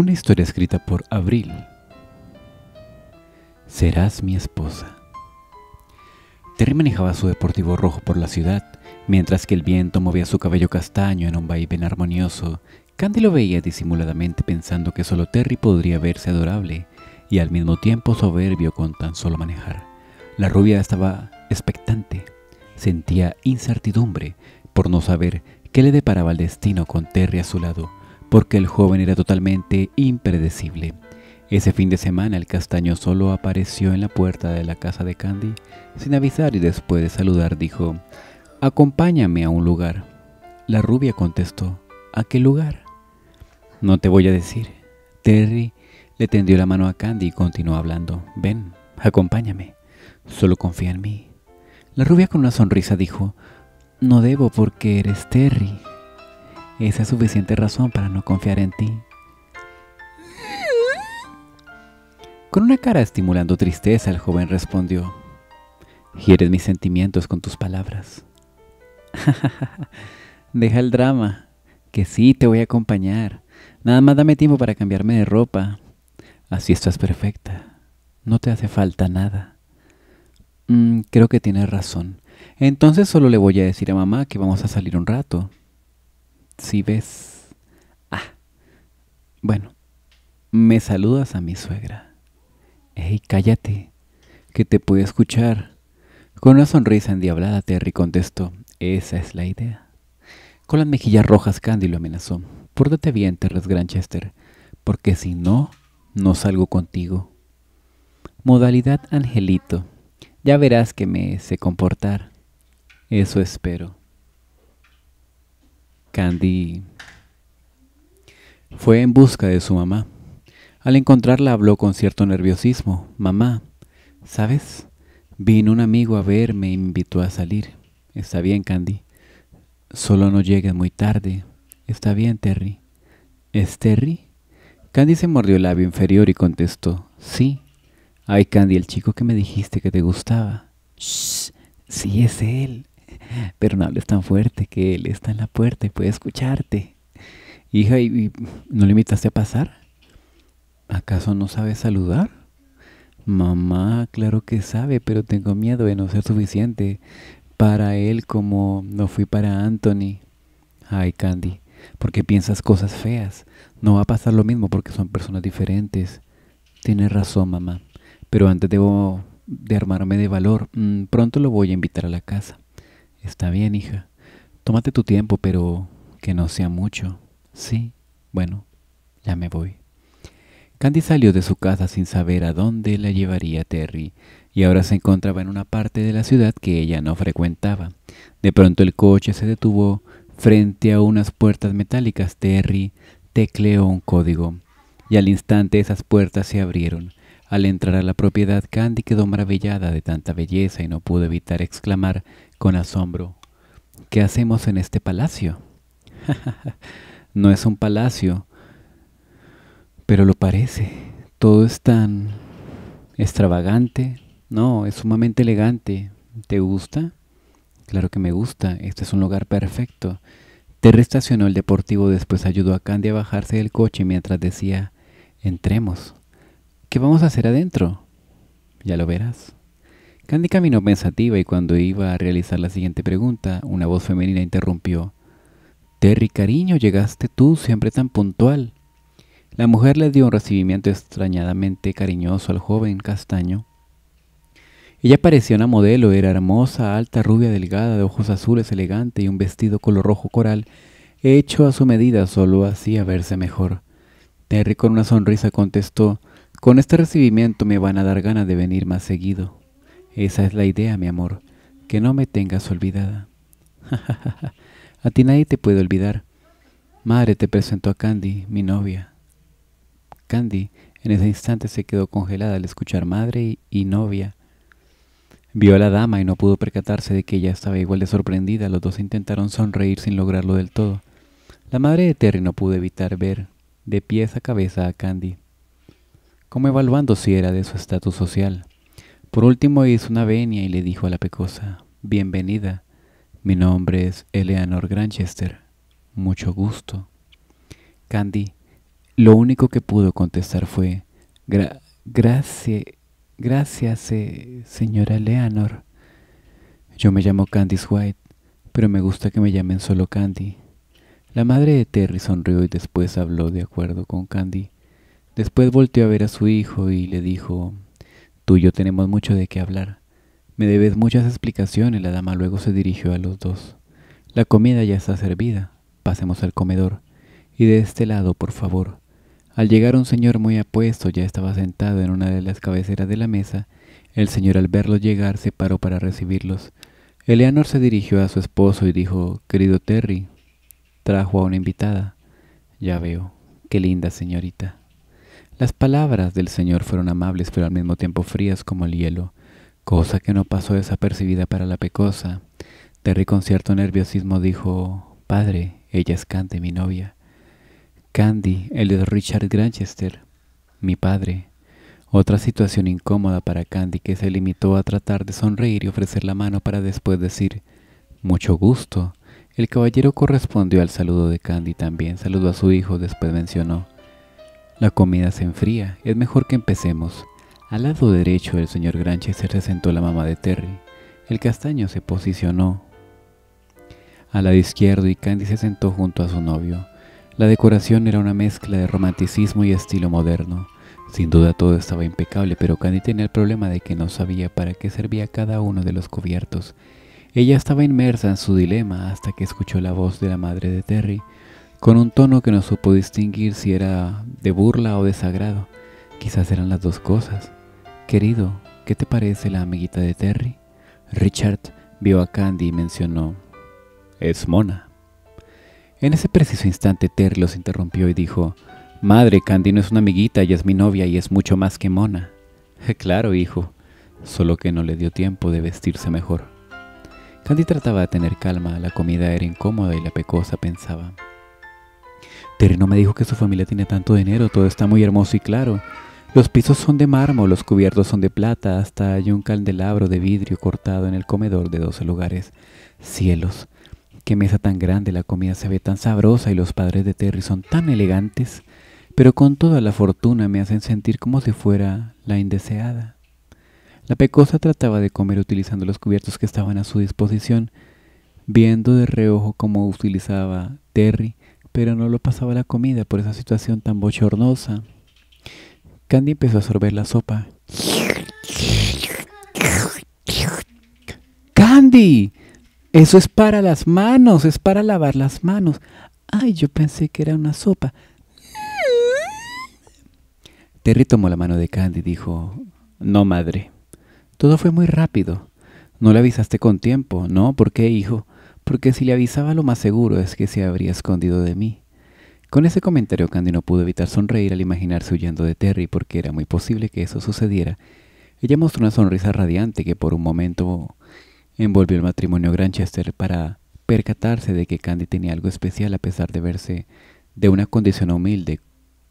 Una historia escrita por Abril. Serás mi esposa. Terry manejaba su deportivo rojo por la ciudad, mientras que el viento movía su cabello castaño en un vaivén armonioso. Candy lo veía disimuladamente pensando que solo Terry podría verse adorable y al mismo tiempo soberbio con tan solo manejar. La rubia estaba expectante, sentía incertidumbre por no saber qué le deparaba el destino con Terry a su lado porque el joven era totalmente impredecible. Ese fin de semana el castaño solo apareció en la puerta de la casa de Candy sin avisar y después de saludar dijo, Acompáñame a un lugar. La rubia contestó, ¿A qué lugar? No te voy a decir. Terry le tendió la mano a Candy y continuó hablando, Ven, acompáñame. Solo confía en mí. La rubia con una sonrisa dijo, No debo porque eres Terry. Esa es suficiente razón para no confiar en ti. Con una cara estimulando tristeza, el joven respondió, Gieres mis sentimientos con tus palabras. Deja el drama, que sí te voy a acompañar. Nada más dame tiempo para cambiarme de ropa. Así estás perfecta. No te hace falta nada. Mm, creo que tienes razón. Entonces solo le voy a decir a mamá que vamos a salir un rato si ves... Ah, bueno, me saludas a mi suegra. Ey, cállate, que te puedo escuchar. Con una sonrisa endiablada, Terry contestó, esa es la idea. Con las mejillas rojas, Candy lo amenazó. Pórtate bien, Terry Granchester, porque si no, no salgo contigo. Modalidad Angelito. Ya verás que me sé comportar. Eso espero. Candy fue en busca de su mamá. Al encontrarla habló con cierto nerviosismo. Mamá, ¿sabes? Vino un amigo a verme me invitó a salir. Está bien, Candy. Solo no llegues muy tarde. Está bien, Terry. ¿Es Terry? Candy se mordió el labio inferior y contestó, sí. Ay, Candy, el chico que me dijiste que te gustaba. Shh, sí es él. Pero no hables tan fuerte que él está en la puerta y puede escucharte. Hija, ¿y, no le invitaste a pasar? ¿Acaso no sabes saludar? Mamá, claro que sabe, pero tengo miedo de no ser suficiente para él como no fui para Anthony. Ay, Candy, porque piensas cosas feas. No va a pasar lo mismo porque son personas diferentes. Tienes razón, mamá. Pero antes debo de armarme de valor. Mm, pronto lo voy a invitar a la casa. Está bien, hija. Tómate tu tiempo, pero que no sea mucho. Sí, bueno, ya me voy. Candy salió de su casa sin saber a dónde la llevaría Terry, y ahora se encontraba en una parte de la ciudad que ella no frecuentaba. De pronto el coche se detuvo frente a unas puertas metálicas. Terry tecleó un código, y al instante esas puertas se abrieron. Al entrar a la propiedad, Candy quedó maravillada de tanta belleza y no pudo evitar exclamar con asombro. ¿Qué hacemos en este palacio? no es un palacio, pero lo parece. Todo es tan extravagante. No, es sumamente elegante. ¿Te gusta? Claro que me gusta. Este es un lugar perfecto. Terry estacionó el deportivo, después ayudó a Candy a bajarse del coche mientras decía, entremos. ¿Qué vamos a hacer adentro? Ya lo verás. Candy caminó pensativa y cuando iba a realizar la siguiente pregunta, una voz femenina interrumpió. Terry, cariño, llegaste tú, siempre tan puntual. La mujer le dio un recibimiento extrañadamente cariñoso al joven castaño. Ella parecía una modelo, era hermosa, alta, rubia, delgada, de ojos azules, elegante y un vestido color rojo coral hecho a su medida solo hacía verse mejor. Terry con una sonrisa contestó, con este recibimiento me van a dar ganas de venir más seguido. Esa es la idea, mi amor, que no me tengas olvidada. a ti nadie te puede olvidar. Madre te presento a Candy, mi novia. Candy en ese instante se quedó congelada al escuchar madre y, novia. Vio a la dama y no pudo percatarse de que ella estaba igual de sorprendida. Los dos intentaron sonreír sin lograrlo del todo. La madre de Terry no pudo evitar ver de pies a cabeza a Candy, como evaluando si era de su estatus social. Por último hizo una venia y le dijo a la pecosa, Bienvenida, mi nombre es Eleanor Granchester, mucho gusto. Candy, lo único que pudo contestar fue, gracias, gracias, eh, señora Eleanor. Yo me llamo Candy White, pero me gusta que me llamen solo Candy. La madre de Terry sonrió y después habló de acuerdo con Candy. Después volteó a ver a su hijo y le dijo, Tú yo tenemos mucho de qué hablar. Me debes muchas explicaciones, la dama luego se dirigió a los dos. La comida ya está servida. Pasemos al comedor. Y de este lado, por favor. Al llegar un señor muy apuesto ya estaba sentado en una de las cabeceras de la mesa. El señor al verlo llegar se paró para recibirlos. Eleanor se dirigió a su esposo y dijo, querido Terry, trajo a una invitada. Ya veo, qué linda señorita. Las palabras del Señor fueron amables pero al mismo tiempo frías como el hielo, cosa que no pasó desapercibida para la pecosa. Terry con cierto nerviosismo dijo, Padre, ella es Candy, mi novia. Candy, el de Richard Granchester, mi padre. Otra situación incómoda para Candy que se limitó a tratar de sonreír y ofrecer la mano para después decir, mucho gusto. El caballero correspondió al saludo de Candy también, saludó a su hijo, después mencionó, la comida se enfría, es mejor que empecemos. Al lado derecho del señor Granche se sentó la mamá de Terry. El castaño se posicionó. Al lado izquierdo y Candy se sentó junto a su novio. La decoración era una mezcla de romanticismo y estilo moderno. Sin duda todo estaba impecable, pero Candy tenía el problema de que no sabía para qué servía cada uno de los cubiertos. Ella estaba inmersa en su dilema hasta que escuchó la voz de la madre de Terry con un tono que no supo distinguir si era de burla o de sagrado, Quizás eran las dos cosas. Querido, ¿qué te parece la amiguita de Terry? Richard vio a Candy y mencionó, es mona. En ese preciso instante Terry los interrumpió y dijo, Madre, Candy no es una amiguita, y es mi novia y es mucho más que mona. claro, hijo, solo que no le dio tiempo de vestirse mejor. Candy trataba de tener calma, la comida era incómoda y la pecosa pensaba, Terry no me dijo que su familia tiene tanto dinero, todo está muy hermoso y claro. Los pisos son de mármol, los cubiertos son de plata, hasta hay un candelabro de vidrio cortado en el comedor de 12 lugares. Cielos, qué mesa tan grande, la comida se ve tan sabrosa y los padres de Terry son tan elegantes, pero con toda la fortuna me hacen sentir como si fuera la indeseada. La pecosa trataba de comer utilizando los cubiertos que estaban a su disposición, viendo de reojo cómo utilizaba Terry pero no lo pasaba la comida por esa situación tan bochornosa. Candy empezó a sorber la sopa. ¡Candy! Eso es para las manos, es para lavar las manos. Ay, yo pensé que era una sopa. Terry tomó la mano de Candy y dijo, No, madre. Todo fue muy rápido. No le avisaste con tiempo, ¿no? ¿Por qué, hijo? porque si le avisaba lo más seguro es que se habría escondido de mí. Con ese comentario Candy no pudo evitar sonreír al imaginarse huyendo de Terry porque era muy posible que eso sucediera. Ella mostró una sonrisa radiante que por un momento envolvió el matrimonio Granchester para percatarse de que Candy tenía algo especial a pesar de verse de una condición humilde,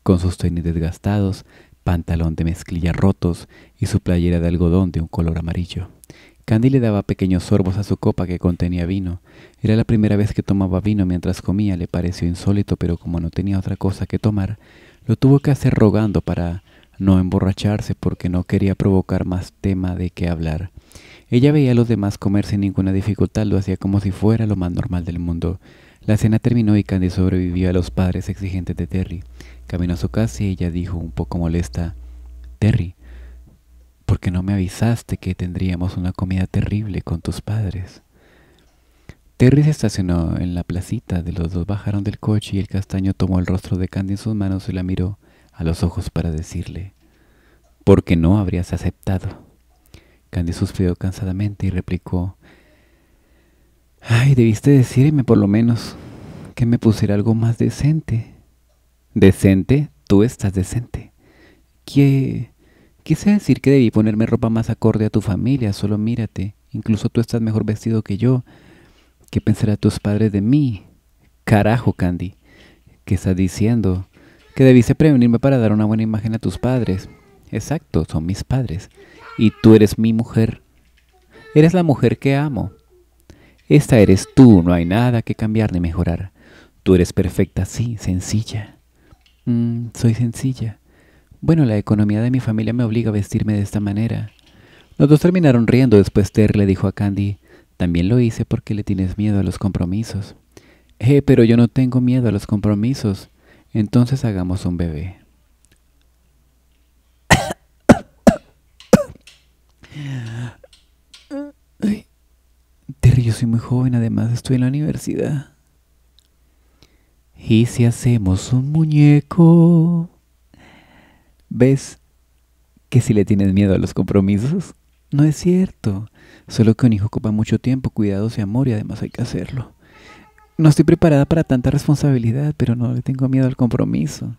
con sus tenis desgastados, pantalón de mezclilla rotos y su playera de algodón de un color amarillo. Candy le daba pequeños sorbos a su copa que contenía vino. Era la primera vez que tomaba vino mientras comía, le pareció insólito, pero como no tenía otra cosa que tomar, lo tuvo que hacer rogando para no emborracharse porque no quería provocar más tema de qué hablar. Ella veía a los demás comer sin ninguna dificultad, lo hacía como si fuera lo más normal del mundo. La cena terminó y Candy sobrevivió a los padres exigentes de Terry. Caminó a su casa y ella dijo un poco molesta, Terry, porque no me avisaste que tendríamos una comida terrible con tus padres. Terry se estacionó en la placita, de los dos bajaron del coche y el castaño tomó el rostro de Candy en sus manos y la miró a los ojos para decirle, porque no habrías aceptado. Candy suspiró cansadamente y replicó, ay, debiste decirme por lo menos que me pusiera algo más decente. ¿Decente? Tú estás decente. ¿Qué... Quise decir que debí ponerme ropa más acorde a tu familia, solo mírate. Incluso tú estás mejor vestido que yo. ¿Qué pensará tus padres de mí? Carajo, Candy. ¿Qué estás diciendo? Que debiste prevenirme para dar una buena imagen a tus padres. Exacto, son mis padres. Y tú eres mi mujer. Eres la mujer que amo. Esta eres tú, no hay nada que cambiar ni mejorar. Tú eres perfecta, sí, sencilla. Mm, soy sencilla. Bueno, la economía de mi familia me obliga a vestirme de esta manera. Los dos terminaron riendo después Ter le dijo a Candy, también lo hice porque le tienes miedo a los compromisos. Eh, pero yo no tengo miedo a los compromisos. Entonces hagamos un bebé. Terry, yo soy muy joven, además estoy en la universidad. ¿Y si hacemos un muñeco? ves que si le tienes miedo a los compromisos, no es cierto. Solo que un hijo ocupa mucho tiempo, cuidados y amor y además hay que hacerlo. No estoy preparada para tanta responsabilidad, pero no le tengo miedo al compromiso.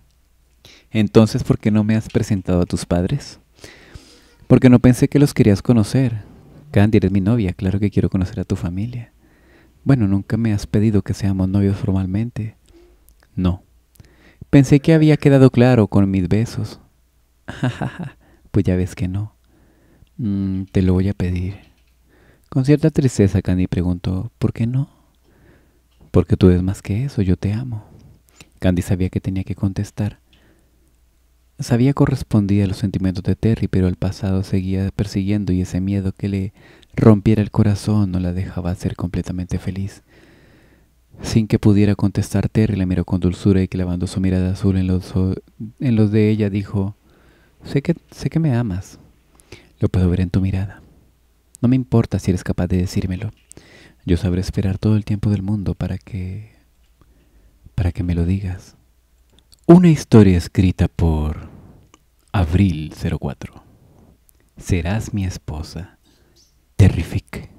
Entonces, ¿por qué no me has presentado a tus padres? Porque no pensé que los querías conocer. Candy, eres mi novia, claro que quiero conocer a tu familia. Bueno, nunca me has pedido que seamos novios formalmente. No. Pensé que había quedado claro con mis besos. pues ya ves que no. Mm, te lo voy a pedir. Con cierta tristeza, Candy preguntó, ¿por qué no? Porque tú eres más que eso, yo te amo. Candy sabía que tenía que contestar. Sabía correspondía a los sentimientos de Terry, pero el pasado seguía persiguiendo y ese miedo que le rompiera el corazón no la dejaba ser completamente feliz. Sin que pudiera contestar, Terry la miró con dulzura y clavando su mirada azul en los, en los de ella dijo, Sé que, sé que me amas. Lo puedo ver en tu mirada. No me importa si eres capaz de decírmelo. Yo sabré esperar todo el tiempo del mundo para que... para que me lo digas. Una historia escrita por... Abril 04. Serás mi esposa. Terrifique.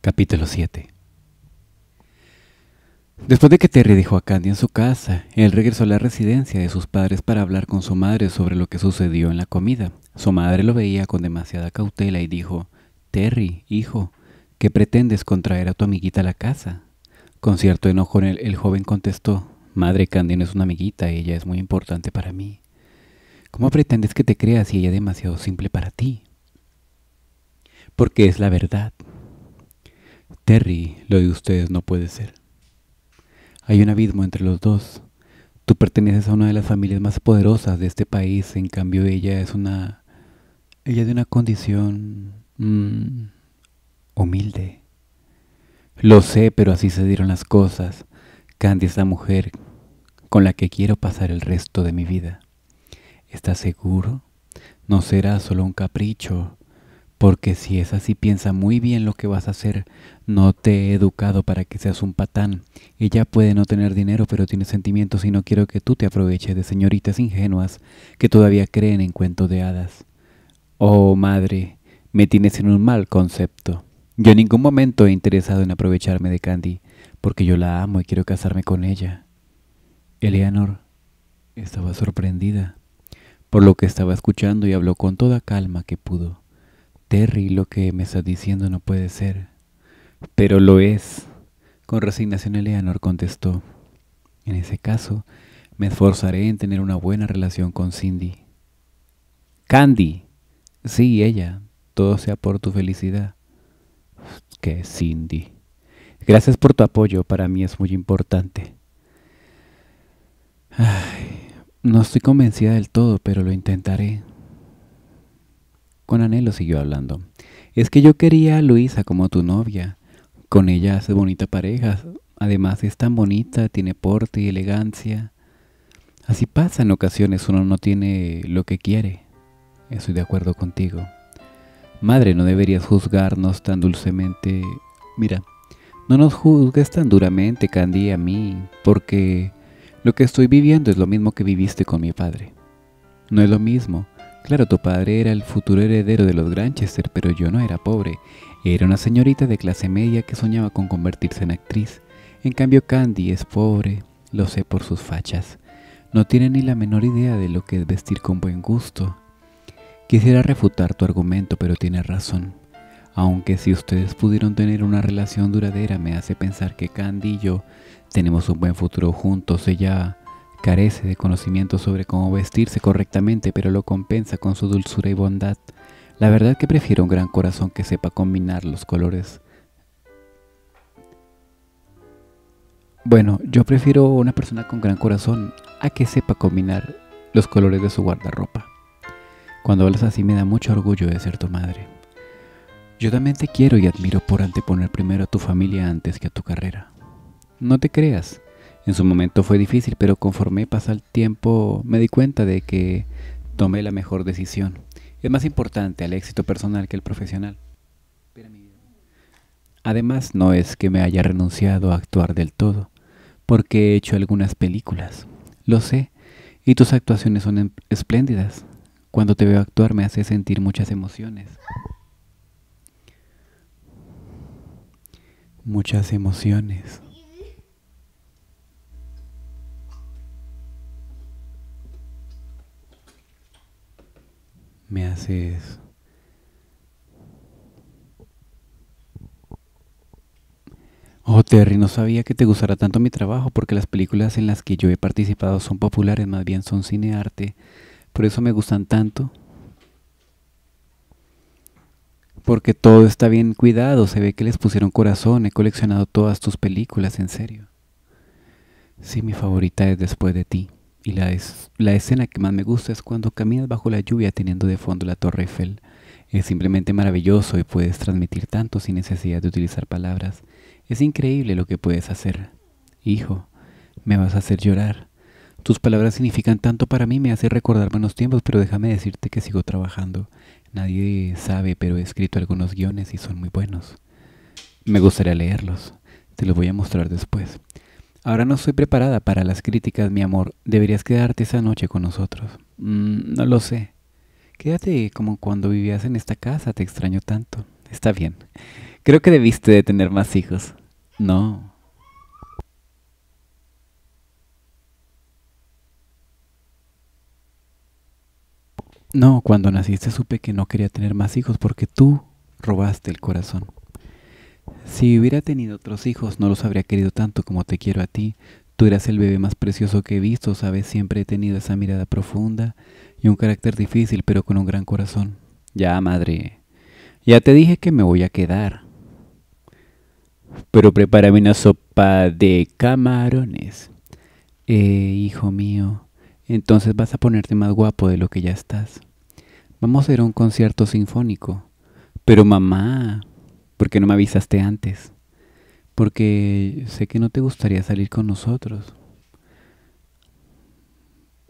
Capítulo 7. Después de que Terry dejó a Candy en su casa, él regresó a la residencia de sus padres para hablar con su madre sobre lo que sucedió en la comida. Su madre lo veía con demasiada cautela y dijo, Terry, hijo, ¿qué pretendes contraer a tu amiguita a la casa? Con cierto enojo el, el joven contestó, Madre, Candy no es una amiguita, ella es muy importante para mí. ¿Cómo pretendes que te creas si ella es demasiado simple para ti? Porque es la verdad. Terry, lo de ustedes no puede ser. Hay un abismo entre los dos. Tú perteneces a una de las familias más poderosas de este país, en cambio ella es una... Ella es de una condición... Mm, humilde. Lo sé, pero así se dieron las cosas. Candy es la mujer con la que quiero pasar el resto de mi vida. ¿Estás seguro? No será solo un capricho. Porque si es así, piensa muy bien lo que vas a hacer. No te he educado para que seas un patán. Ella puede no tener dinero, pero tiene sentimientos y no quiero que tú te aproveches de señoritas ingenuas que todavía creen en cuentos de hadas. Oh, madre, me tienes en un mal concepto. Yo en ningún momento he interesado en aprovecharme de Candy, porque yo la amo y quiero casarme con ella. Eleanor estaba sorprendida por lo que estaba escuchando y habló con toda calma que pudo. Terry, lo que me estás diciendo no puede ser. Pero lo es. Con resignación Eleanor contestó. En ese caso, me esforzaré en tener una buena relación con Cindy. Candy. Sí, ella. Todo sea por tu felicidad. ¡Qué Cindy. Gracias por tu apoyo, para mí es muy importante. no estoy convencida del todo, pero lo intentaré. Con anhelo siguió hablando. Es que yo quería a Luisa como tu novia. Con ella hace bonita pareja. Además es tan bonita, tiene porte y elegancia. Así pasa en ocasiones, uno no tiene lo que quiere. Estoy de acuerdo contigo. Madre, no deberías juzgarnos tan dulcemente. Mira, no nos juzgues tan duramente, Candy, a mí, porque lo que estoy viviendo es lo mismo que viviste con mi padre. No es lo mismo, Claro, tu padre era el futuro heredero de los Granchester, pero yo no era pobre. Era una señorita de clase media que soñaba con convertirse en actriz. En cambio, Candy es pobre, lo sé por sus fachas. No tiene ni la menor idea de lo que es vestir con buen gusto. Quisiera refutar tu argumento, pero tienes razón. Aunque si ustedes pudieron tener una relación duradera, me hace pensar que Candy y yo tenemos un buen futuro juntos. Ella Carece de conocimiento sobre cómo vestirse correctamente, pero lo compensa con su dulzura y bondad. La verdad que prefiero un gran corazón que sepa combinar los colores. Bueno, yo prefiero una persona con gran corazón a que sepa combinar los colores de su guardarropa. Cuando hablas así me da mucho orgullo de ser tu madre. Yo también te quiero y admiro por anteponer primero a tu familia antes que a tu carrera. No te creas, en su momento fue difícil, pero conforme pasa el tiempo me di cuenta de que tomé la mejor decisión. Es más importante el éxito personal que el profesional. Además, no es que me haya renunciado a actuar del todo, porque he hecho algunas películas. Lo sé, y tus actuaciones son em-, espléndidas. Cuando te veo actuar me hace sentir muchas emociones. Muchas emociones. me haces Oh Terry, no sabía que te gustara tanto mi trabajo porque las películas en las que yo he participado son populares, más bien son cine arte, por eso me gustan tanto. Porque todo está bien cuidado, se ve que les pusieron corazón, he coleccionado todas tus películas, en serio. Sí, mi favorita es Después de ti. Y la, la escena que más me gusta es cuando caminas bajo la lluvia teniendo de fondo la Torre Eiffel. Es simplemente maravilloso y puedes transmitir tanto sin necesidad de utilizar palabras. Es increíble lo que puedes hacer. Hijo, me vas a hacer llorar. Tus palabras significan tanto para mí, me hace recordar buenos tiempos, pero déjame decirte que sigo trabajando. Nadie sabe, pero he escrito algunos guiones y son muy buenos. Me gustaría leerlos. Te los voy a mostrar después. Ahora no estoy preparada para las críticas, mi amor. Deberías quedarte esa noche con nosotros. Mm, no lo sé. Quédate como cuando vivías en esta casa, te extraño tanto. Está bien. Creo que debiste de tener más hijos. No. No, cuando naciste supe que no quería tener más hijos porque tú robaste el corazón. Si hubiera tenido otros hijos, no los habría querido tanto como te quiero a ti. Tú eras el bebé más precioso que he visto, sabes, siempre he tenido esa mirada profunda y un carácter difícil, pero con un gran corazón. Ya, madre. Ya te dije que me voy a quedar. Pero prepárame una sopa de camarones. Eh, hijo mío, entonces vas a ponerte más guapo de lo que ya estás. Vamos a ir a un concierto sinfónico. Pero mamá, ¿Por qué no me avisaste antes? Porque sé que no te gustaría salir con nosotros.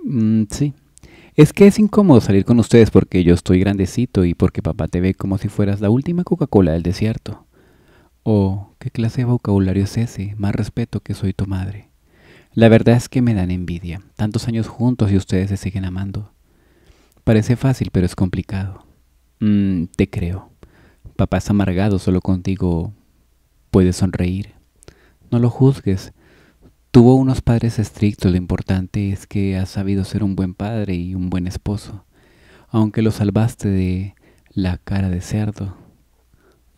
Mm, sí. Es que es incómodo salir con ustedes porque yo estoy grandecito y porque papá te ve como si fueras la última Coca-Cola del desierto. Oh, qué clase de vocabulario es ese, más respeto que soy tu madre. La verdad es que me dan envidia, tantos años juntos y ustedes se siguen amando. Parece fácil, pero es complicado. Mm, te creo. Papás amargado solo contigo puede sonreír. No lo juzgues. Tuvo unos padres estrictos, lo importante es que has sabido ser un buen padre y un buen esposo, aunque lo salvaste de la cara de cerdo.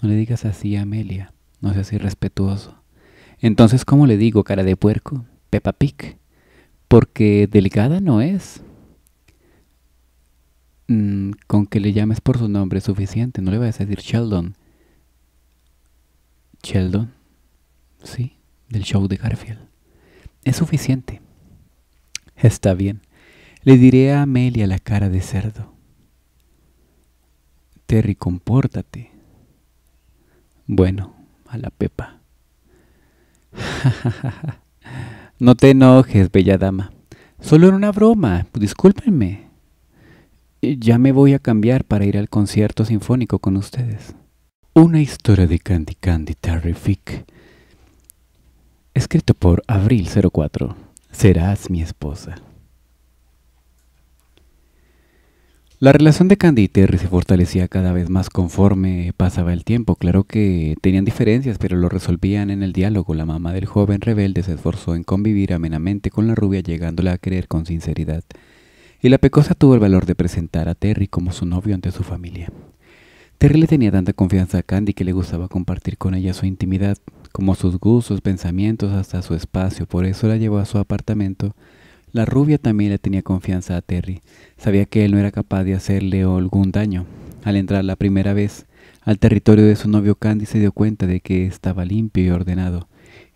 No le digas así a Amelia, no seas irrespetuoso. Entonces, ¿cómo le digo cara de puerco? Peppa pic porque delgada no es. Mm, con que le llames por su nombre es suficiente. No le vayas a decir Sheldon. Sheldon, sí, del show de Garfield. Es suficiente. Está bien. Le diré a Amelia la cara de cerdo. Terry, compórtate. Bueno, a la Pepa. no te enojes, bella dama. Solo era una broma. Discúlpenme ya me voy a cambiar para ir al concierto sinfónico con ustedes. Una historia de Candy Candy Terrific. Escrito por Abril 04. Serás mi esposa. La relación de Candy y Terry se fortalecía cada vez más conforme pasaba el tiempo. Claro que tenían diferencias, pero lo resolvían en el diálogo. La mamá del joven rebelde se esforzó en convivir amenamente con la rubia, llegándola a creer con sinceridad y la pecosa tuvo el valor de presentar a Terry como su novio ante su familia. Terry le tenía tanta confianza a Candy que le gustaba compartir con ella su intimidad, como sus gustos, pensamientos, hasta su espacio, por eso la llevó a su apartamento. La rubia también le tenía confianza a Terry, sabía que él no era capaz de hacerle algún daño. Al entrar la primera vez al territorio de su novio Candy se dio cuenta de que estaba limpio y ordenado,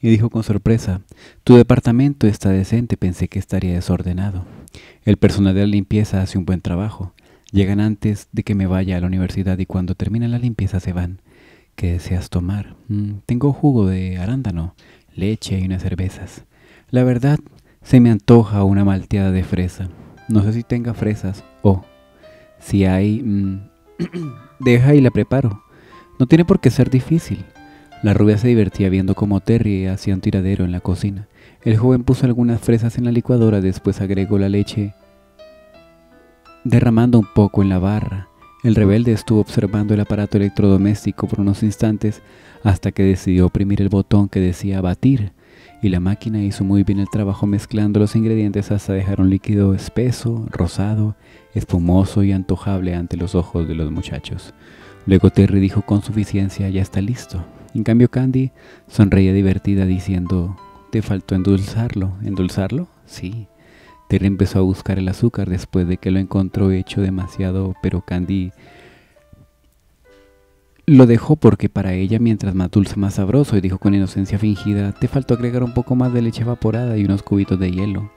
y dijo con sorpresa, Tu departamento está decente, pensé que estaría desordenado. El personal de la limpieza hace un buen trabajo. Llegan antes de que me vaya a la universidad y cuando termina la limpieza se van. ¿Qué deseas tomar? Mm, tengo jugo de arándano, leche y unas cervezas. La verdad, se me antoja una malteada de fresa. No sé si tenga fresas o si hay... Mm, deja y la preparo. No tiene por qué ser difícil. La rubia se divertía viendo cómo Terry hacía un tiradero en la cocina. El joven puso algunas fresas en la licuadora, después agregó la leche, derramando un poco en la barra. El rebelde estuvo observando el aparato electrodoméstico por unos instantes hasta que decidió oprimir el botón que decía batir, y la máquina hizo muy bien el trabajo mezclando los ingredientes hasta dejar un líquido espeso, rosado, espumoso y antojable ante los ojos de los muchachos. Luego Terry dijo con suficiencia, ya está listo. En cambio, Candy sonreía divertida diciendo, ¿te faltó endulzarlo? ¿Endulzarlo? Sí. Terry empezó a buscar el azúcar después de que lo encontró hecho demasiado, pero Candy lo dejó porque para ella mientras más dulce más sabroso y dijo con inocencia fingida, te faltó agregar un poco más de leche evaporada y unos cubitos de hielo.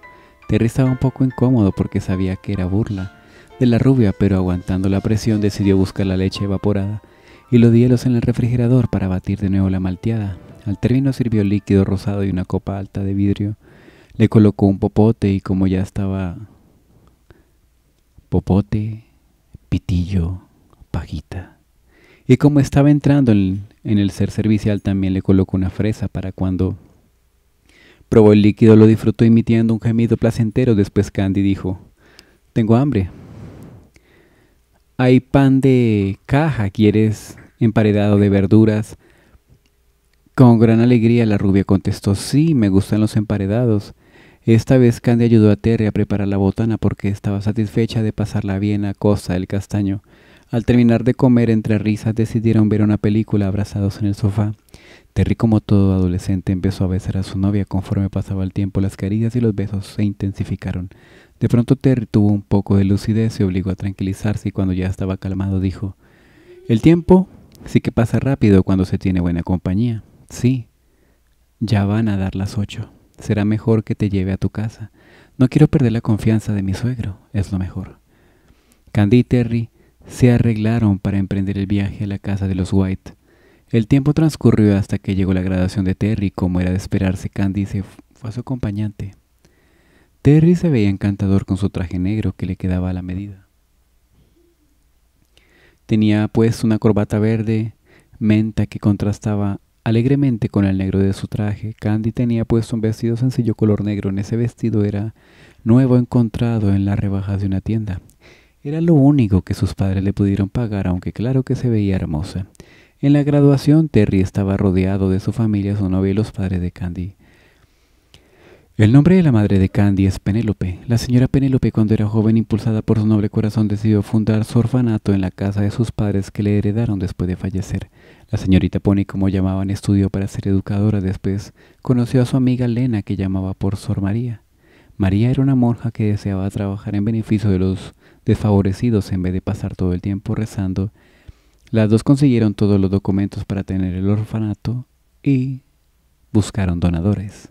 Terry estaba un poco incómodo porque sabía que era burla de la rubia, pero aguantando la presión decidió buscar la leche evaporada y los hielos en el refrigerador para batir de nuevo la malteada. Al término sirvió líquido rosado y una copa alta de vidrio. Le colocó un popote y como ya estaba popote, pitillo, pajita. Y como estaba entrando en, en el ser servicial también le colocó una fresa para cuando probó el líquido lo disfrutó emitiendo un gemido placentero. Después Candy dijo, tengo hambre. Hay pan de caja, ¿quieres emparedado de verduras. Con gran alegría la rubia contestó, sí, me gustan los emparedados. Esta vez Candy ayudó a Terry a preparar la botana porque estaba satisfecha de pasarla bien a costa del castaño. Al terminar de comer entre risas decidieron ver una película abrazados en el sofá. Terry como todo adolescente empezó a besar a su novia. Conforme pasaba el tiempo las caricias y los besos se intensificaron. De pronto Terry tuvo un poco de lucidez, se obligó a tranquilizarse y cuando ya estaba calmado dijo, El tiempo Sí que pasa rápido cuando se tiene buena compañía. Sí, ya van a dar las ocho. Será mejor que te lleve a tu casa. No quiero perder la confianza de mi suegro, es lo mejor. Candy y Terry se arreglaron para emprender el viaje a la casa de los White. El tiempo transcurrió hasta que llegó la graduación de Terry. Como era de esperarse, Candy se fue a su acompañante. Terry se veía encantador con su traje negro que le quedaba a la medida. Tenía pues una corbata verde, menta que contrastaba alegremente con el negro de su traje. Candy tenía puesto un vestido sencillo color negro. En ese vestido era nuevo encontrado en las rebajas de una tienda. Era lo único que sus padres le pudieron pagar, aunque claro que se veía hermosa. En la graduación, Terry estaba rodeado de su familia, su novia y los padres de Candy. El nombre de la madre de Candy es Penélope. La señora Penélope, cuando era joven, impulsada por su noble corazón, decidió fundar su orfanato en la casa de sus padres que le heredaron después de fallecer. La señorita Pony, como llamaban, estudió para ser educadora. Después conoció a su amiga Lena, que llamaba por Sor María. María era una monja que deseaba trabajar en beneficio de los desfavorecidos en vez de pasar todo el tiempo rezando. Las dos consiguieron todos los documentos para tener el orfanato y buscaron donadores.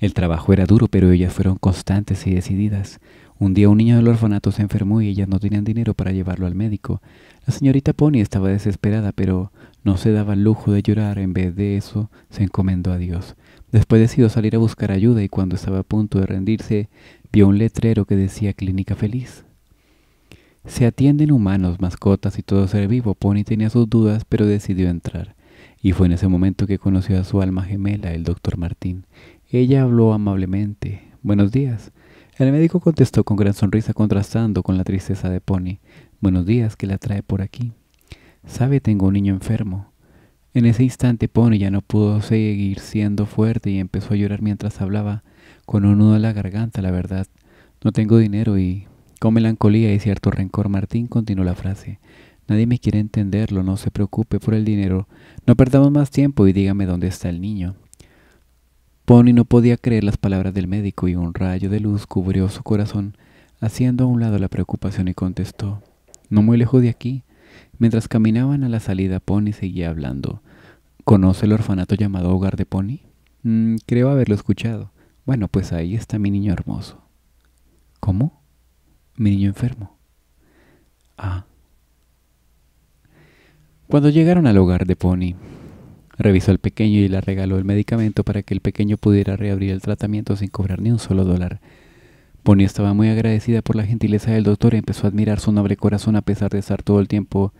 El trabajo era duro, pero ellas fueron constantes y decididas. Un día un niño del orfanato se enfermó y ellas no tenían dinero para llevarlo al médico. La señorita Pony estaba desesperada, pero no se daba el lujo de llorar. En vez de eso, se encomendó a Dios. Después decidió salir a buscar ayuda y cuando estaba a punto de rendirse, vio un letrero que decía Clínica Feliz. Se atienden humanos, mascotas y todo ser vivo. Pony tenía sus dudas, pero decidió entrar. Y fue en ese momento que conoció a su alma gemela, el doctor Martín. Ella habló amablemente. Buenos días. El médico contestó con gran sonrisa contrastando con la tristeza de Pony. Buenos días, ¿qué la trae por aquí? Sabe, tengo un niño enfermo. En ese instante Pony ya no pudo seguir siendo fuerte y empezó a llorar mientras hablaba, con un nudo en la garganta, la verdad. No tengo dinero y... Con melancolía y cierto rencor, Martín continuó la frase. Nadie me quiere entenderlo, no se preocupe por el dinero. No perdamos más tiempo y dígame dónde está el niño. Pony no podía creer las palabras del médico y un rayo de luz cubrió su corazón, haciendo a un lado la preocupación y contestó, no muy lejos de aquí. Mientras caminaban a la salida, Pony seguía hablando. ¿Conoce el orfanato llamado Hogar de Pony? Mm, creo haberlo escuchado. Bueno, pues ahí está mi niño hermoso. ¿Cómo? Mi niño enfermo. Ah. Cuando llegaron al hogar de Pony, Revisó al pequeño y le regaló el medicamento para que el pequeño pudiera reabrir el tratamiento sin cobrar ni un solo dólar. Bonnie estaba muy agradecida por la gentileza del doctor y empezó a admirar su noble corazón a pesar de estar todo el tiempo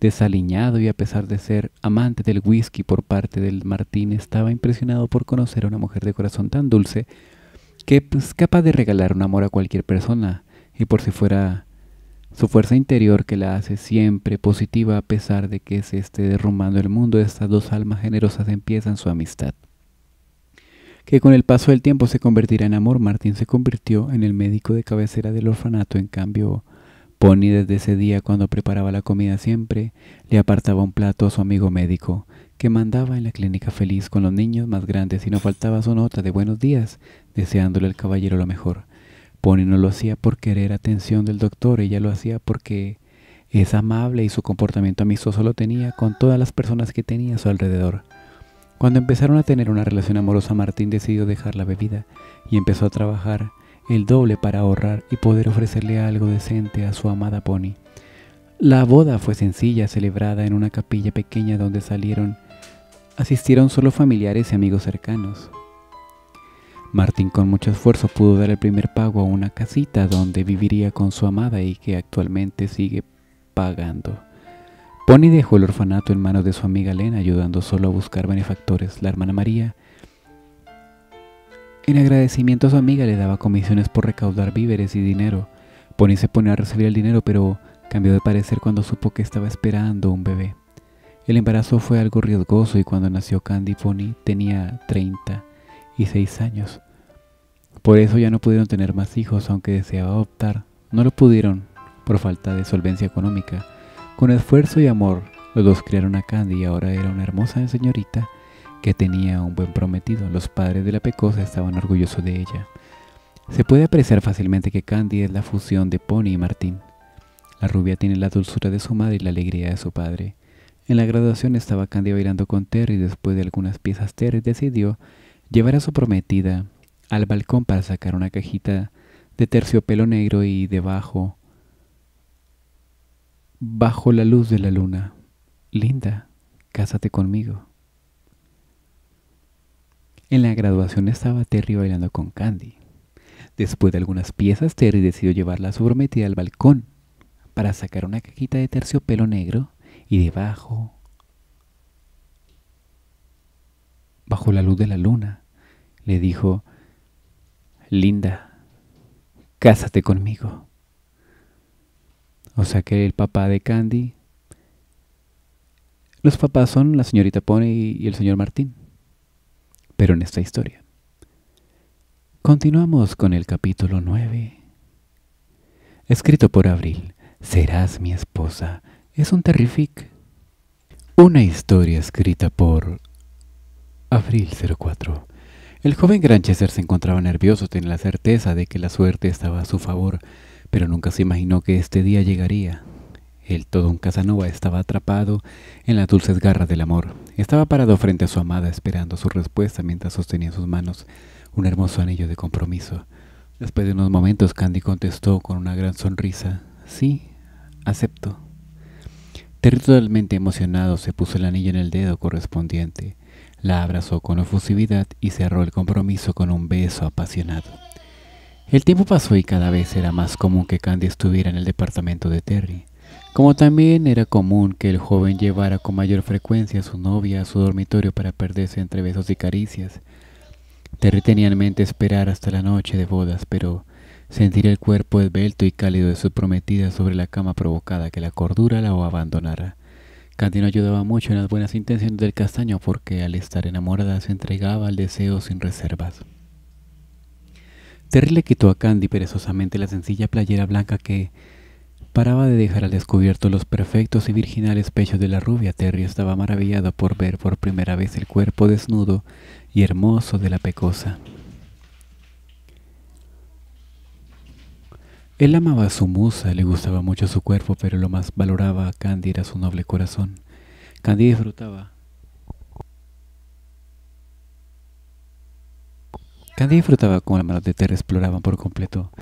desaliñado y a pesar de ser amante del whisky por parte del Martín, estaba impresionado por conocer a una mujer de corazón tan dulce que es pues, capaz de regalar un amor a cualquier persona y por si fuera su fuerza interior que la hace siempre positiva a pesar de que se esté derrumbando el mundo, estas dos almas generosas empiezan su amistad que con el paso del tiempo se convertirá en amor. Martín se convirtió en el médico de cabecera del orfanato. En cambio, Pony desde ese día cuando preparaba la comida siempre le apartaba un plato a su amigo médico, que mandaba en la clínica feliz con los niños más grandes y no faltaba su nota de buenos días, deseándole al caballero lo mejor. Pony no lo hacía por querer atención del doctor, ella lo hacía porque es amable y su comportamiento amistoso lo tenía con todas las personas que tenía a su alrededor. Cuando empezaron a tener una relación amorosa, Martín decidió dejar la bebida y empezó a trabajar el doble para ahorrar y poder ofrecerle algo decente a su amada Pony. La boda fue sencilla, celebrada en una capilla pequeña donde salieron, asistieron solo familiares y amigos cercanos. Martín con mucho esfuerzo pudo dar el primer pago a una casita donde viviría con su amada y que actualmente sigue pagando. Pony dejó el orfanato en manos de su amiga Elena, ayudando solo a buscar benefactores. La hermana María, en agradecimiento a su amiga, le daba comisiones por recaudar víveres y dinero. Pony se pone a recibir el dinero, pero cambió de parecer cuando supo que estaba esperando un bebé. El embarazo fue algo riesgoso y cuando nació Candy Pony tenía 36 años. Por eso ya no pudieron tener más hijos, aunque deseaba adoptar. No lo pudieron por falta de solvencia económica. Con esfuerzo y amor, los dos criaron a Candy y ahora era una hermosa señorita que tenía un buen prometido. Los padres de la pecosa estaban orgullosos de ella. Se puede apreciar fácilmente que Candy es la fusión de Pony y Martín. La rubia tiene la dulzura de su madre y la alegría de su padre. En la graduación estaba Candy bailando con Terry y después de algunas piezas Terry decidió llevar a su prometida al balcón para sacar una cajita de terciopelo negro y debajo, bajo la luz de la luna, Linda, cásate conmigo. En la graduación estaba Terry bailando con Candy. Después de algunas piezas, Terry decidió llevarla a su prometida al balcón para sacar una cajita de terciopelo negro y debajo, bajo la luz de la luna, le dijo, Linda, cásate conmigo. O sea que el papá de Candy. Los papás son la señorita Pony y el señor Martín. Pero en esta historia. Continuamos con el capítulo 9. Escrito por Abril. Serás mi esposa. Es un terrific. Una historia escrita por Abril 04. El joven Granchester se encontraba nervioso, tenía la certeza de que la suerte estaba a su favor, pero nunca se imaginó que este día llegaría. El todo un Casanova estaba atrapado en las dulces garras del amor. Estaba parado frente a su amada esperando su respuesta mientras sostenía en sus manos un hermoso anillo de compromiso. Después de unos momentos, Candy contestó con una gran sonrisa, sí, acepto. Territorialmente emocionado, se puso el anillo en el dedo correspondiente. La abrazó con efusividad y cerró el compromiso con un beso apasionado. El tiempo pasó y cada vez era más común que Candy estuviera en el departamento de Terry, como también era común que el joven llevara con mayor frecuencia a su novia a su dormitorio para perderse entre besos y caricias. Terry tenía en mente esperar hasta la noche de bodas, pero sentir el cuerpo esbelto y cálido de su prometida sobre la cama provocada que la cordura la abandonara. Candy no ayudaba mucho en las buenas intenciones del castaño porque al estar enamorada se entregaba al deseo sin reservas. Terry le quitó a Candy perezosamente la sencilla playera blanca que paraba de dejar al descubierto los perfectos y virginales pechos de la rubia. Terry estaba maravillado por ver por primera vez el cuerpo desnudo y hermoso de la pecosa. Él amaba a su musa, le gustaba mucho su cuerpo, pero lo más valoraba a Candy era su noble corazón. Candy disfrutaba. Candy disfrutaba como las manos de Terry exploraban por completo.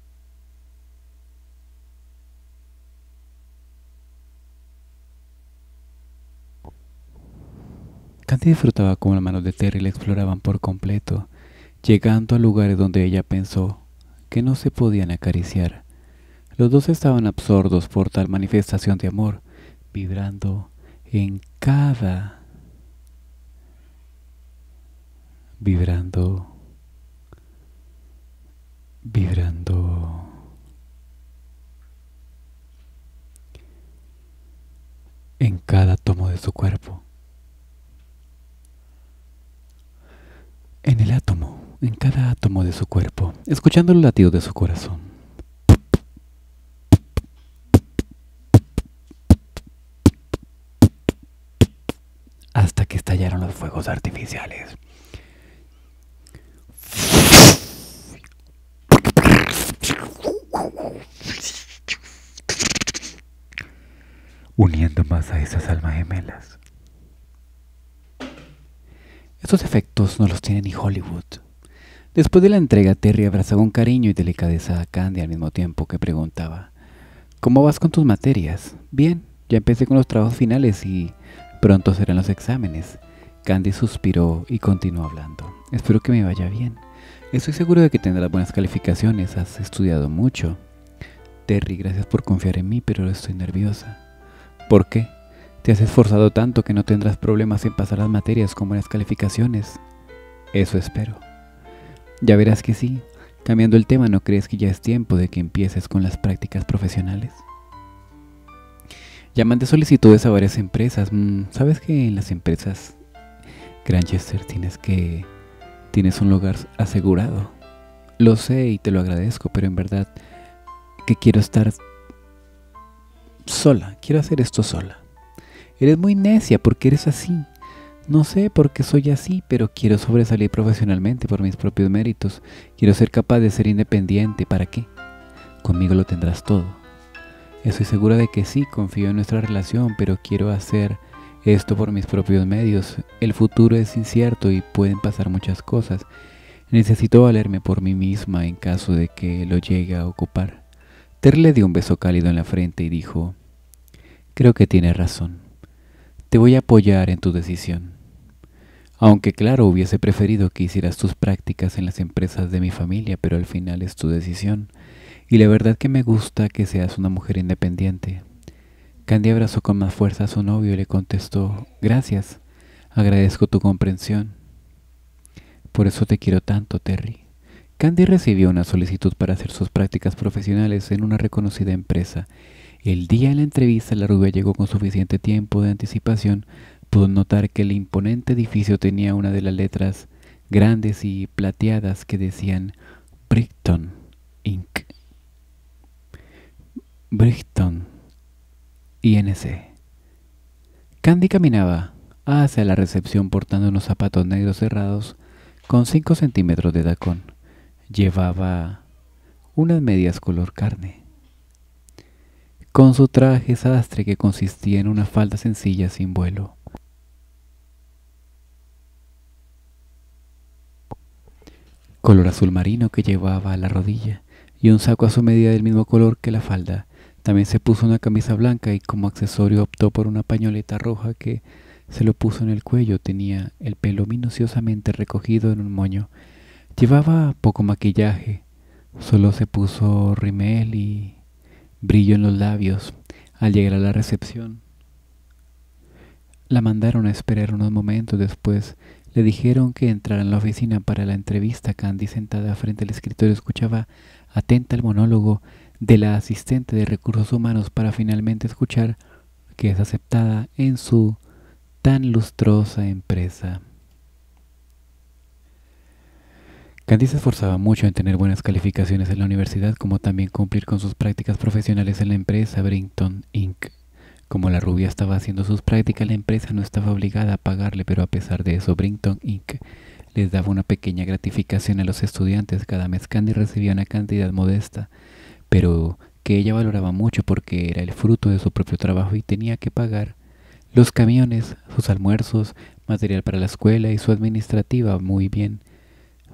Candy disfrutaba como las manos de Terry la exploraban por completo, llegando a lugares donde ella pensó que no se podían acariciar. Los dos estaban absortos por tal manifestación de amor, vibrando en cada... vibrando, vibrando. en cada tomo de su cuerpo. En el átomo, en cada átomo de su cuerpo, escuchando el latido de su corazón. hasta que estallaron los fuegos artificiales. Uniendo más a esas almas gemelas. Estos efectos no los tiene ni Hollywood. Después de la entrega, Terry abrazaba con cariño y delicadeza a Candy al mismo tiempo que preguntaba, ¿Cómo vas con tus materias? Bien, ya empecé con los trabajos finales y Pronto serán los exámenes. Candy suspiró y continuó hablando. Espero que me vaya bien. Estoy seguro de que tendrás buenas calificaciones. Has estudiado mucho. Terry, gracias por confiar en mí, pero estoy nerviosa. ¿Por qué? Te has esforzado tanto que no tendrás problemas en pasar las materias con buenas calificaciones. Eso espero. Ya verás que sí. Cambiando el tema, ¿no crees que ya es tiempo de que empieces con las prácticas profesionales? Ya mandé solicitudes a varias empresas. Mm, Sabes que en las empresas Granchester tienes que tienes un lugar asegurado. Lo sé y te lo agradezco, pero en verdad que quiero estar sola. Quiero hacer esto sola. Eres muy necia porque eres así. No sé por qué soy así, pero quiero sobresalir profesionalmente por mis propios méritos. Quiero ser capaz de ser independiente. ¿Para qué? Conmigo lo tendrás todo. Estoy segura de que sí, confío en nuestra relación, pero quiero hacer esto por mis propios medios. El futuro es incierto y pueden pasar muchas cosas. Necesito valerme por mí misma en caso de que lo llegue a ocupar. Ter le dio un beso cálido en la frente y dijo, Creo que tienes razón. Te voy a apoyar en tu decisión. Aunque claro, hubiese preferido que hicieras tus prácticas en las empresas de mi familia, pero al final es tu decisión. Y la verdad que me gusta que seas una mujer independiente. Candy abrazó con más fuerza a su novio y le contestó, gracias, agradezco tu comprensión. Por eso te quiero tanto, Terry. Candy recibió una solicitud para hacer sus prácticas profesionales en una reconocida empresa. El día de la entrevista la rubia llegó con suficiente tiempo de anticipación, pudo notar que el imponente edificio tenía una de las letras grandes y plateadas que decían Brickton Inc. Brixton, INC. Candy caminaba hacia la recepción portando unos zapatos negros cerrados con 5 centímetros de tacón. Llevaba unas medias color carne. Con su traje sastre que consistía en una falda sencilla sin vuelo. Color azul marino que llevaba a la rodilla y un saco a su medida del mismo color que la falda también se puso una camisa blanca y como accesorio optó por una pañoleta roja que se lo puso en el cuello. Tenía el pelo minuciosamente recogido en un moño. Llevaba poco maquillaje. Solo se puso rimel y brillo en los labios. Al llegar a la recepción, la mandaron a esperar unos momentos después. Le dijeron que entrara en la oficina para la entrevista. Candy, sentada frente al escritorio, escuchaba atenta el monólogo de la asistente de recursos humanos para finalmente escuchar que es aceptada en su tan lustrosa empresa. Candy se esforzaba mucho en tener buenas calificaciones en la universidad, como también cumplir con sus prácticas profesionales en la empresa Brington Inc. Como la rubia estaba haciendo sus prácticas, la empresa no estaba obligada a pagarle, pero a pesar de eso, Brington Inc. les daba una pequeña gratificación a los estudiantes. Cada mes Candy recibía una cantidad modesta pero que ella valoraba mucho porque era el fruto de su propio trabajo y tenía que pagar los camiones, sus almuerzos, material para la escuela y su administrativa muy bien.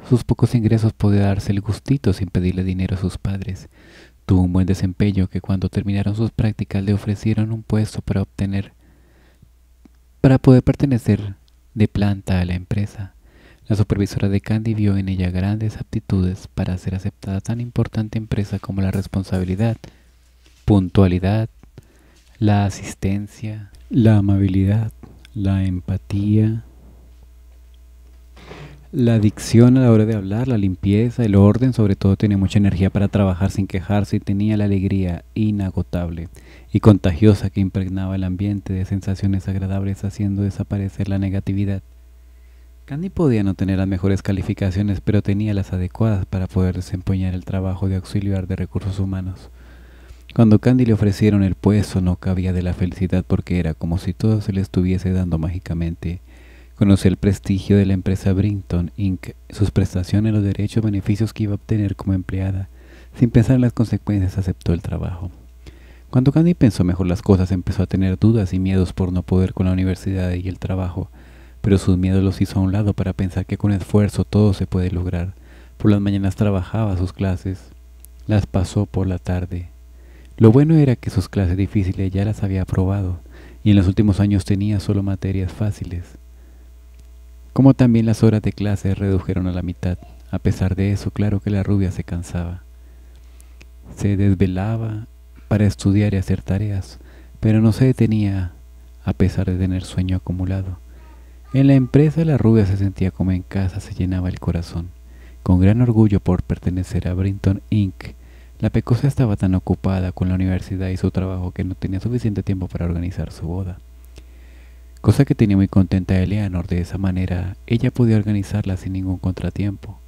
Sus pocos ingresos podía darse el gustito sin pedirle dinero a sus padres. Tuvo un buen desempeño que cuando terminaron sus prácticas le ofrecieron un puesto para obtener para poder pertenecer de planta a la empresa. La supervisora de Candy vio en ella grandes aptitudes para ser aceptada tan importante empresa como la responsabilidad, puntualidad, la asistencia, la amabilidad, la empatía, la adicción a la hora de hablar, la limpieza, el orden, sobre todo tenía mucha energía para trabajar sin quejarse y tenía la alegría inagotable y contagiosa que impregnaba el ambiente de sensaciones agradables haciendo desaparecer la negatividad. Candy podía no tener las mejores calificaciones, pero tenía las adecuadas para poder desempeñar el trabajo de auxiliar de recursos humanos. Cuando Candy le ofrecieron el puesto no cabía de la felicidad porque era como si todo se le estuviese dando mágicamente. Conoció el prestigio de la empresa Brinton Inc., sus prestaciones, los derechos y beneficios que iba a obtener como empleada. Sin pensar en las consecuencias, aceptó el trabajo. Cuando Candy pensó mejor las cosas, empezó a tener dudas y miedos por no poder con la universidad y el trabajo pero sus miedos los hizo a un lado para pensar que con esfuerzo todo se puede lograr. Por las mañanas trabajaba sus clases, las pasó por la tarde. Lo bueno era que sus clases difíciles ya las había aprobado y en los últimos años tenía solo materias fáciles. Como también las horas de clase redujeron a la mitad. A pesar de eso, claro que la rubia se cansaba. Se desvelaba para estudiar y hacer tareas, pero no se detenía a pesar de tener sueño acumulado. En la empresa la rubia se sentía como en casa, se llenaba el corazón. Con gran orgullo por pertenecer a Brinton Inc., la pecosa estaba tan ocupada con la universidad y su trabajo que no tenía suficiente tiempo para organizar su boda. Cosa que tenía muy contenta a Eleanor, de esa manera ella podía organizarla sin ningún contratiempo.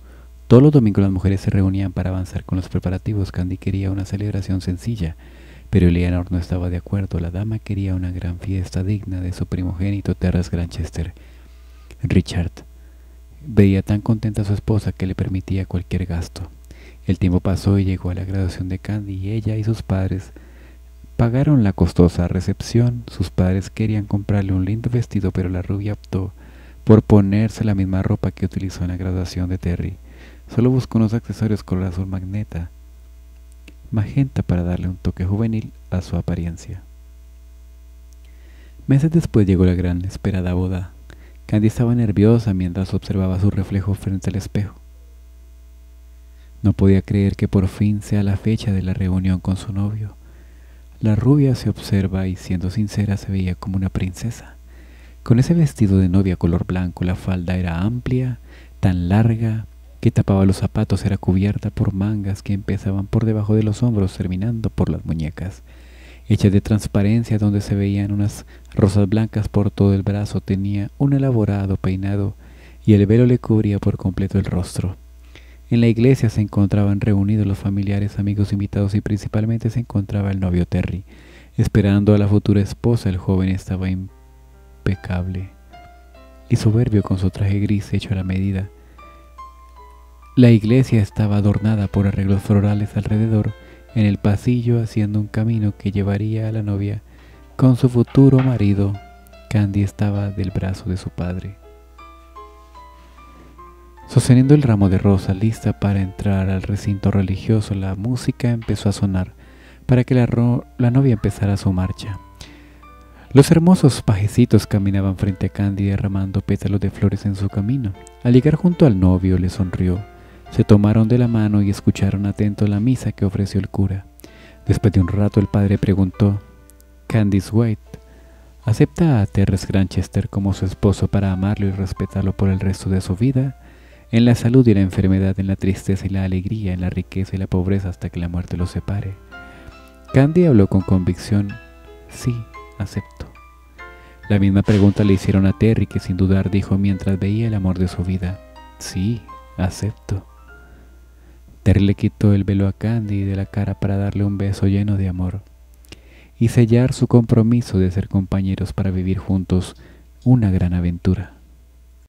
Todos los domingos las mujeres se reunían para avanzar con los preparativos. Candy quería una celebración sencilla, pero Eleanor no estaba de acuerdo. La dama quería una gran fiesta digna de su primogénito Terras Granchester Richard. Veía tan contenta a su esposa que le permitía cualquier gasto. El tiempo pasó y llegó a la graduación de Candy y ella y sus padres pagaron la costosa recepción. Sus padres querían comprarle un lindo vestido, pero la rubia optó por ponerse la misma ropa que utilizó en la graduación de Terry. Solo buscó unos accesorios color azul magneta, magenta para darle un toque juvenil a su apariencia. Meses después llegó la gran esperada boda Candy estaba nerviosa mientras observaba su reflejo frente al espejo. No podía creer que por fin sea la fecha de la reunión con su novio. La rubia se observa y siendo sincera se veía como una princesa. Con ese vestido de novia color blanco la falda era amplia, tan larga que tapaba los zapatos, era cubierta por mangas que empezaban por debajo de los hombros terminando por las muñecas hecha de transparencia donde se veían unas rosas blancas por todo el brazo, tenía un elaborado peinado y el velo le cubría por completo el rostro. En la iglesia se encontraban reunidos los familiares, amigos invitados y principalmente se encontraba el novio Terry. Esperando a la futura esposa, el joven estaba impecable y soberbio con su traje gris hecho a la medida. La iglesia estaba adornada por arreglos florales alrededor en el pasillo haciendo un camino que llevaría a la novia con su futuro marido. Candy estaba del brazo de su padre. Sosteniendo el ramo de rosa lista para entrar al recinto religioso, la música empezó a sonar para que la, novia empezara su marcha. Los hermosos pajecitos caminaban frente a Candy derramando pétalos de flores en su camino. Al llegar junto al novio le sonrió se tomaron de la mano y escucharon atento la misa que ofreció el cura. Después de un rato el padre preguntó, Candice White, ¿acepta a Terrence Granchester como su esposo para amarlo y respetarlo por el resto de su vida? En la salud y la enfermedad, en la tristeza y la alegría, en la riqueza y la pobreza hasta que la muerte los separe. Candy habló con convicción, sí, acepto. La misma pregunta le hicieron a Terry que sin dudar dijo mientras veía el amor de su vida, sí, acepto. Terry le quitó el velo a Candy de la cara para darle un beso lleno de amor y sellar su compromiso de ser compañeros para vivir juntos una gran aventura.